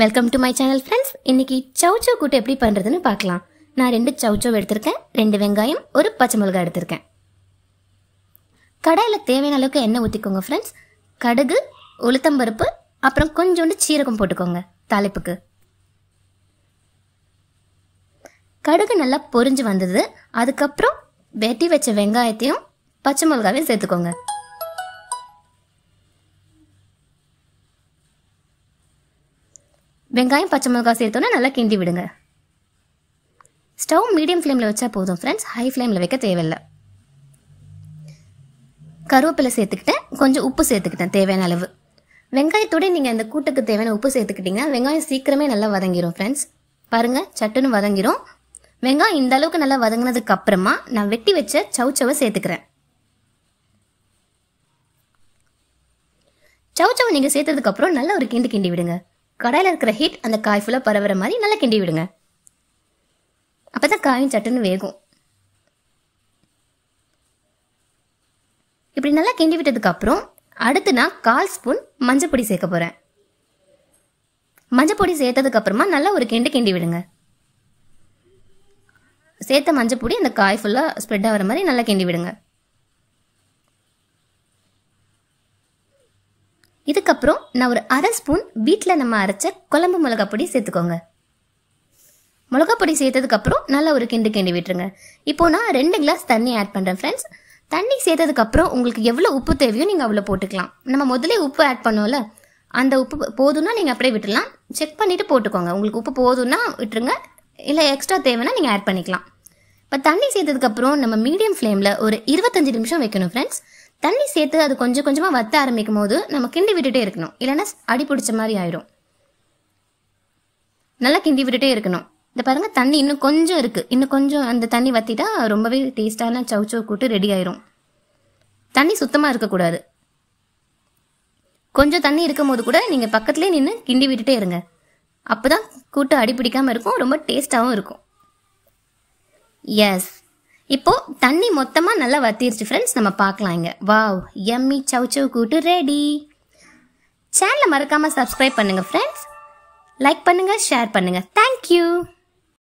welcome to my channel friends இன்னைக்கு சவுச்சோ கூட்டு எப்படி பண்ணுறதுன்னு பார்க்கலாம் நான் ரெண்டு சவுச்சோ எடுத்திருக்கேன் ரெண்டு வெங்காயம் ஒரு பச்சை மிளகாய் எடுத்திருக்கேன் கடையில் தேவையான அளவுக்கு எண்ணெய் ஊற்றிக்கோங்க ஃப்ரெண்ட்ஸ் கடுகு உளுத்தம்பருப்பு அப்புறம் கொஞ்சோண்டு சீரகம் போட்டுக்கோங்க தலைப்புக்கு கடுகு நல்லா பொறிஞ்சு வந்தது அதுக்கப்புறம் வெட்டி வச்ச வெங்காயத்தையும் பச்சை மிளகாவையும் சேர்த்துக்கோங்க வெங்காயம் பச்சை மிளகாய் சேர்த்தோன்னா நல்லா கிண்டி விடுங்க ஸ்டவ் மீடியம் ஃப்ளேமில் வச்சா போதும் ஃப்ரெண்ட்ஸ் ஹை ஃப்ளேமில் வைக்க தேவையில்லை கருவேப்பிலை சேர்த்துக்கிட்டேன் கொஞ்சம் உப்பு சேர்த்துக்கிட்டேன் தேவையான அளவு வெங்காயத்தோட நீங்கள் அந்த கூட்டுக்கு தேவையான உப்பு சேர்த்துக்கிட்டீங்கன்னா வெங்காயம் சீக்கிரமே நல்லா வதங்கிடும் ஃப்ரெண்ட்ஸ் பாருங்கள் சட்டுன்னு வதங்கிடும் வெங்காயம் இந்த அளவுக்கு நல்லா வதங்கினதுக்கு அப்புறமா நான் வெட்டி வச்ச சவுச்சவை சேர்த்துக்கிறேன் சவுச்சவை நீங்கள் சேர்த்ததுக்கப்புறம் நல்லா ஒரு கிண்டு கிண்டி விடுங்க கடாயில் இருக்கிற ஹீட் அந்த காய் ஃபுல்லாக பரவுற மாதிரி நல்லா கிண்டி விடுங்க அப்போ தான் காயும் சட்டுன்னு வேகும் இப்படி நல்லா கிண்டி விட்டதுக்கப்புறம் அடுத்து நான் கால் ஸ்பூன் மஞ்சள் பொடி சேர்க்க போகிறேன் மஞ்சள் பொடி சேர்த்ததுக்கப்புறமா நல்லா ஒரு கிண்டு கிண்டி விடுங்க சேர்த்த மஞ்சள் பொடி அந்த காய் ஃபுல்லாக ஸ்ப்ரெட் ஆகிற மாதிரி நல்லா கிண்டி விடுங்க இதுக்கப்புறம் நான் ஒரு அரை ஸ்பூன் வீட்டில் நம்ம அரைச்ச குழம்பு மிளகாப்பொடி சேர்த்துக்கோங்க மிளகாப்பொடி சேர்த்ததுக்கப்புறம் நல்லா ஒரு கிண்டு கிண்டி விட்டுருங்க இப்போ நான் ரெண்டு கிளாஸ் தண்ணி ஆட் பண்ணுறேன் ஃப்ரெண்ட்ஸ் தண்ணி சேர்த்ததுக்கப்புறம் உங்களுக்கு எவ்வளோ உப்பு தேவையோ நீங்கள் அவ்வளோ போட்டுக்கலாம் நம்ம முதலே உப்பு ஆட் பண்ணோம்ல அந்த உப்பு போதும்னா நீங்கள் அப்படியே விட்டுடலாம் செக் பண்ணிவிட்டு போட்டுக்கோங்க உங்களுக்கு உப்பு போதும்னா விட்டுருங்க இல்லை எக்ஸ்ட்ரா தேவைன்னா நீங்கள் ஆட் பண்ணிக்கலாம் இப்போ தண்ணி சேர்த்ததுக்கப்புறம் நம்ம மீடியம் ஃப்ளேமில் ஒரு இருபத்தஞ்சி நிமிஷம் வைக்கணும் ஃப்ரெண்ட்ஸ் தண்ணி சேர்த்து அது கொஞ்சம் கொஞ்சமாக வத்த ஆரம்பிக்கும் போது நம்ம கிண்டி விட்டுட்டே இருக்கணும் இல்லைன்னா அடி பிடிச்ச மாதிரி ஆயிரும் நல்லா கிண்டி விட்டுட்டே இருக்கணும் இந்த பாருங்கள் தண்ணி இன்னும் கொஞ்சம் இருக்குது இன்னும் கொஞ்சம் அந்த தண்ணி வத்திட்டா ரொம்பவே டேஸ்டான சவு கூட்டு ரெடி ஆயிரும் தண்ணி சுத்தமாக இருக்கக்கூடாது கொஞ்சம் தண்ணி இருக்கும் போது கூட நீங்கள் பக்கத்துலேயே நின்று கிண்டி விட்டுட்டே இருங்க அப்போ தான் கூட்டு அடி பிடிக்காமல் இருக்கும் ரொம்ப டேஸ்ட்டாகவும் இருக்கும் எஸ் இப்போ தண்ணி மொத்தமாக நல்லா வத்திருச்சு ஃப்ரெண்ட்ஸ் நம்ம பார்க்கலாம் இங்க வாவ் எம்மி சவ் சவ் கூட்டு ரெடி சேனலை மறக்காமல் சப்ஸ்கிரைப் பண்ணுங்கள் ஃப்ரெண்ட்ஸ் லைக் பண்ணுங்கள் ஷேர் பண்ணுங்கள் தேங்க்யூ